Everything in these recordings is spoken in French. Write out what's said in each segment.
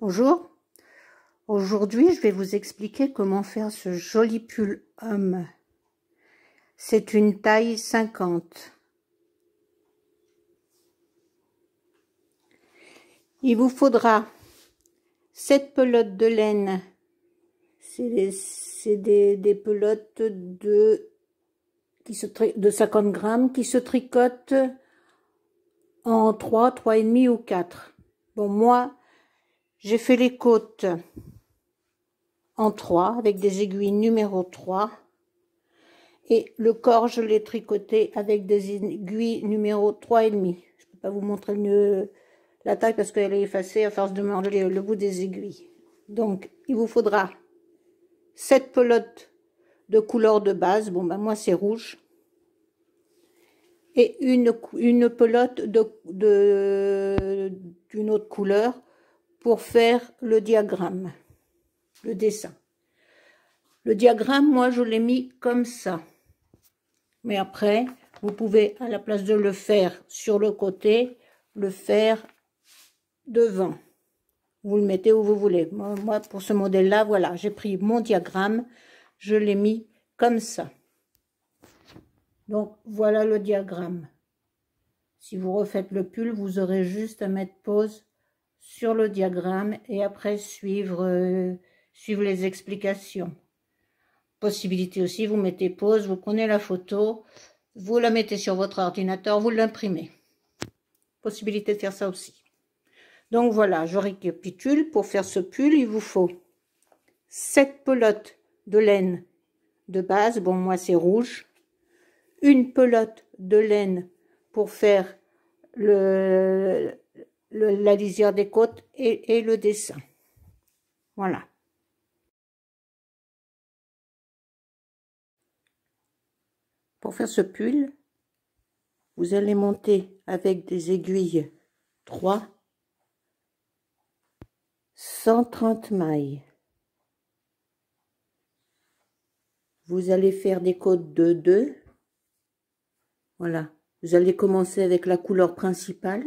Bonjour, aujourd'hui je vais vous expliquer comment faire ce joli pull homme. C'est une taille 50. Il vous faudra cette pelote de laine, c'est des, pelotes de, qui se, de 50 grammes qui se tricotent en 3, demi ou 4. Bon, moi, j'ai fait les côtes en 3 avec des aiguilles numéro 3 et le corps je l'ai tricoté avec des aiguilles numéro et demi. je ne peux pas vous montrer mieux la taille parce qu'elle est effacée à force de manger le bout des aiguilles donc il vous faudra 7 pelotes de couleur de base bon ben moi c'est rouge et une, une pelote d'une autre couleur pour faire le diagramme, le dessin. Le diagramme, moi, je l'ai mis comme ça. Mais après, vous pouvez, à la place de le faire sur le côté, le faire devant. Vous le mettez où vous voulez. Moi, pour ce modèle-là, voilà, j'ai pris mon diagramme, je l'ai mis comme ça. Donc, voilà le diagramme. Si vous refaites le pull, vous aurez juste à mettre pause sur le diagramme et après suivre, euh, suivre les explications. Possibilité aussi, vous mettez pause, vous prenez la photo, vous la mettez sur votre ordinateur, vous l'imprimez. Possibilité de faire ça aussi. Donc voilà, je récapitule, pour faire ce pull, il vous faut 7 pelotes de laine de base, bon moi c'est rouge, une pelote de laine pour faire le, la lisière des côtes et, et le dessin. Voilà. Pour faire ce pull, vous allez monter avec des aiguilles 3, 130 mailles. Vous allez faire des côtes de 2. Voilà. Vous allez commencer avec la couleur principale.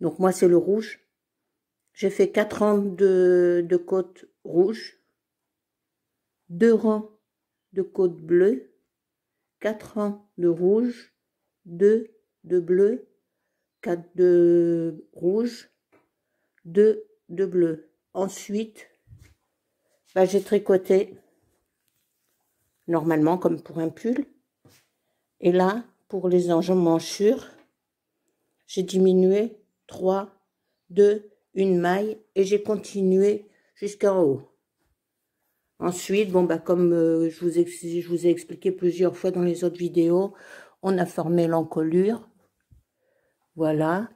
Donc moi, c'est le rouge. J'ai fait 4 rangs de, côtes rouges, rouge, 2 rangs de côtes bleues, 4 rangs de rouge, 2 de bleu, 4 de rouge, 2 de bleu. Ensuite, bah, j'ai tricoté normalement comme pour un pull. Et là, pour les enjambes manchures, j'ai diminué 3, 2, une maille et j'ai continué jusqu'en haut. Ensuite, bon bah comme euh, je, vous ai, je vous ai expliqué plusieurs fois dans les autres vidéos, on a formé l'encolure. Voilà.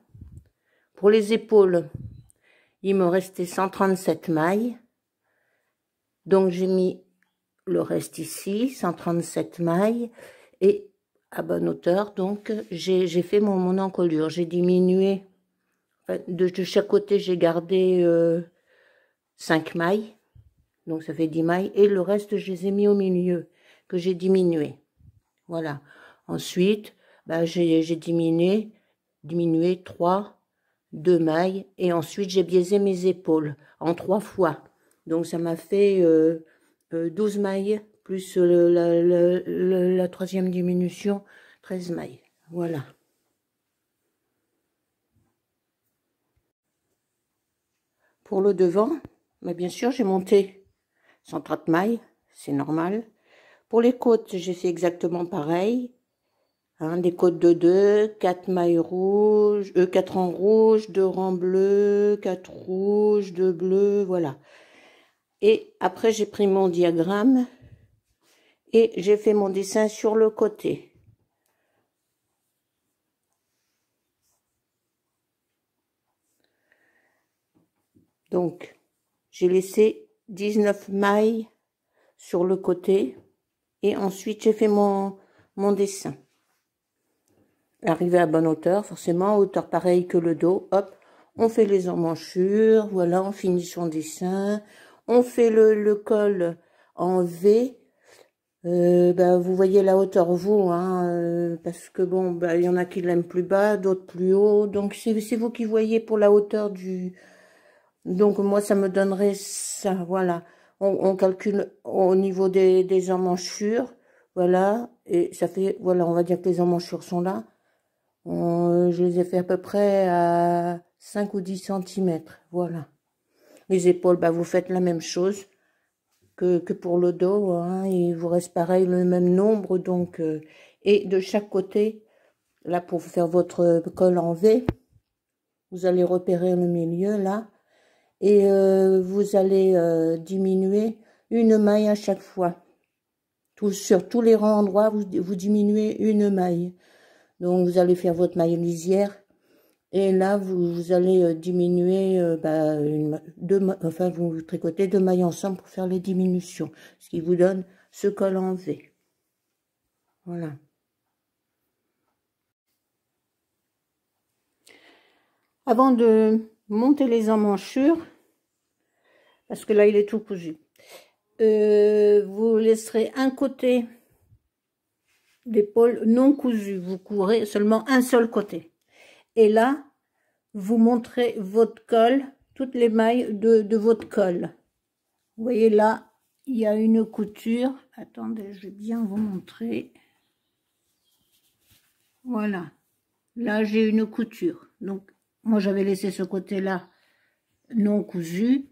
Pour les épaules, il me restait 137 mailles. Donc j'ai mis le reste ici, 137 mailles. Et à bonne hauteur, donc j'ai fait mon, mon encolure. J'ai diminué de, chaque côté, j'ai gardé 5 euh, mailles, donc ça fait 10 mailles, et le reste, je les ai mis au milieu, que j'ai diminué. Voilà. Ensuite, bah, j'ai diminué, diminué 3, 2 mailles, et ensuite, j'ai biaisé mes épaules en trois fois. Donc ça m'a fait euh, euh, douze 12 mailles, plus la, la troisième diminution, 13 mailles. Voilà. Pour le devant, mais bien sûr, j'ai monté 130 mailles, c'est normal. Pour les côtes, j'ai fait exactement pareil. un hein, des côtes de 2, 4 mailles rouges, euh, quatre 4 rangs rouges, 2 rangs bleus, quatre rouges, 2 bleus, voilà. Et après, j'ai pris mon diagramme et j'ai fait mon dessin sur le côté. Donc, j'ai laissé 19 mailles sur le côté et ensuite j'ai fait mon, mon dessin. Arrivé à bonne hauteur, forcément, hauteur pareille que le dos, hop, on fait les emmanchures, voilà, on finit son dessin, on fait le, col en V, euh, bah, vous voyez la hauteur vous, hein, euh, parce que bon, bah, il y en a qui l'aiment plus bas, d'autres plus haut, donc c'est vous qui voyez pour la hauteur du, donc moi, ça me donnerait ça, voilà. On, calcule au niveau des, des emmanchures, voilà. Et ça fait, voilà, on va dire que les emmanchures sont là. je les ai fait à peu près à 5 ou 10 cm, voilà. Les épaules, bah, vous faites la même chose que, que pour le dos. Hein. Il vous reste pareil le même nombre. donc euh. Et de chaque côté, là pour faire votre col en V, vous allez repérer le milieu là et euh, vous allez euh, diminuer une maille à chaque fois. Tout, sur tous les rangs endroits, vous, vous diminuez une maille. Donc vous allez faire votre maille lisière et là vous, allez euh, diminuer bah, deux, enfin vous tricotez deux mailles ensemble pour faire les diminutions, ce qui vous donne ce col en V. Voilà. Avant de montez-les emmanchures parce que là, il est tout cousu. Euh, vous laisserez un côté d'épaule non cousu. Vous courez seulement un seul côté. Et là, vous montrez votre col, toutes les mailles de, votre col. Vous voyez là, il y a une couture. Attendez, je vais bien vous montrer. Voilà. Là, j'ai une couture. Donc, moi, j'avais laissé ce côté-là non cousu.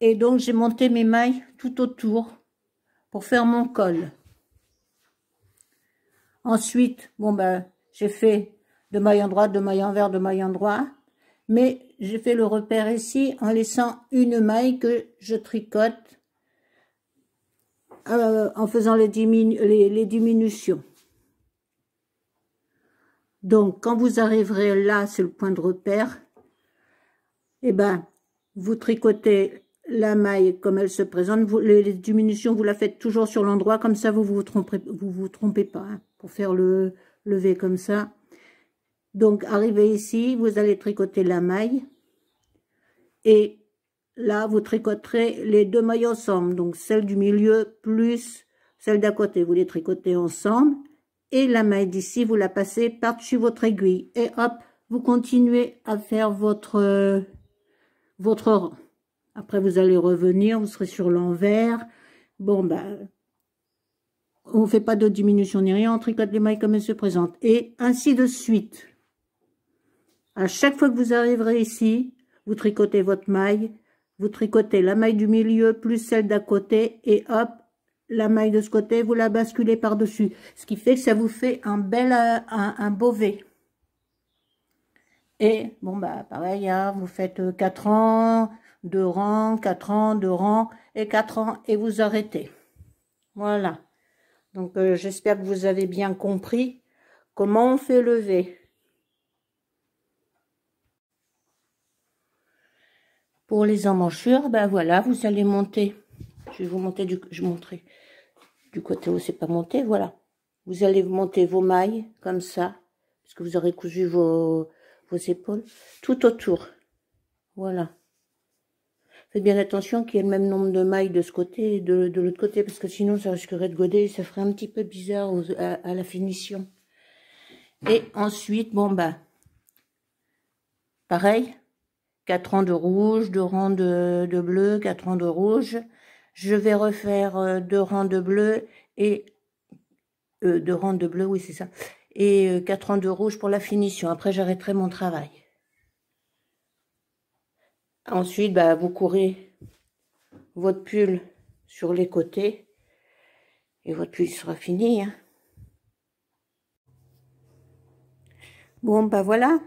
Et donc, j'ai monté mes mailles tout autour pour faire mon col. Ensuite, bon ben, j'ai fait de maille en droite, de maille envers de maille en Mais j'ai fait le repère ici en laissant une maille que je tricote euh, en faisant les diminutions. Donc, quand vous arriverez là, c'est le point de repère, et eh ben, vous tricotez la maille comme elle se présente. les, diminutions, vous la faites toujours sur l'endroit, comme ça, vous ne vous trompez, vous, vous trompez pas hein, pour faire le, lever comme ça. Donc, arrivé ici, vous allez tricoter la maille. Et là, vous tricoterez les deux mailles ensemble. Donc, celle du milieu plus celle d'à côté. Vous les tricotez ensemble et la maille d'ici, vous la passez par-dessus votre aiguille et hop, vous continuez à faire votre, euh, votre rang. Après, vous allez revenir, vous serez sur l'envers. Bon, ben, on ne fait pas de diminution ni rien, on tricote les mailles comme elles se présentent. Et ainsi de suite. À chaque fois que vous arriverez ici, vous tricotez votre maille, vous tricotez la maille du milieu plus celle d'à côté et hop, la maille de ce côté, vous la basculez par-dessus. Ce qui fait que ça vous fait un bel, euh, un, beau V. Et, bon, bah, pareil, hein, vous faites 4 euh, ans, 2 rangs, 4 ans, 2 rangs, et 4 ans, et vous arrêtez. Voilà. Donc, euh, j'espère que vous avez bien compris comment on fait le V. Pour les emmanchures, ben bah, voilà, vous allez monter. Je vais vous montrer du, je montrer du côté où c'est pas monté, voilà. Vous allez monter vos mailles comme ça, parce que vous aurez cousu vos, vos épaules, tout autour. Voilà. Faites bien attention qu'il y ait le même nombre de mailles de ce côté et de, l'autre côté, parce que sinon ça risquerait de goder et ça ferait un petit peu bizarre à, la finition. Et ensuite, bon ben, pareil, 4 rangs de rouge, 2 rangs de, de bleu, 4 rangs de rouge, je vais refaire euh, deux rangs de bleu et euh, deux rangs de bleu, oui c'est ça, et euh, quatre rangs de rouge pour la finition. Après j'arrêterai mon travail. Ensuite, bah, vous courez votre pull sur les côtés et votre pull sera fini. Hein. Bon, bah voilà.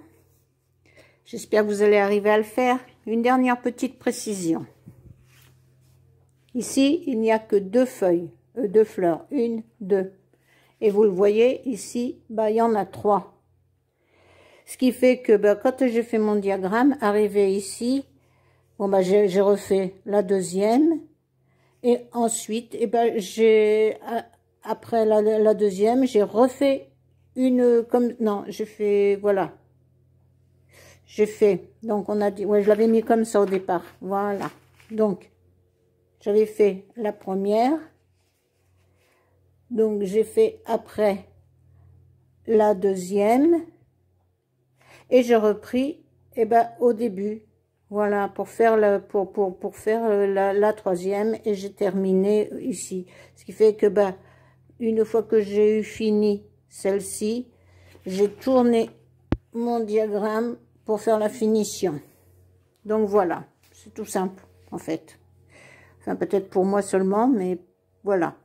J'espère que vous allez arriver à le faire. Une dernière petite précision. Ici, il n'y a que deux feuilles, euh, deux fleurs, une, deux. Et vous le voyez ici, bah, il y en a trois. Ce qui fait que bah, quand j'ai fait mon diagramme, arrivé ici, bon, bah, j'ai refait la deuxième. Et ensuite, et eh ben, j'ai euh, après la, deuxième, j'ai refait une euh, comme non, j'ai fait voilà. J'ai fait. Donc on a dit ouais, je l'avais mis comme ça au départ. Voilà. Donc j'avais fait la première. Donc j'ai fait après la deuxième. Et j'ai repris eh ben, au début. Voilà, pour faire, la, pour, pour, pour faire la, la troisième. Et j'ai terminé ici. Ce qui fait que, ben, une fois que j'ai eu fini celle-ci, j'ai tourné mon diagramme pour faire la finition. Donc voilà, c'est tout simple en fait. Enfin, peut-être pour moi seulement, mais voilà.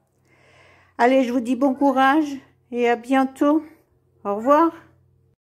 Allez, je vous dis bon courage et à bientôt. Au revoir.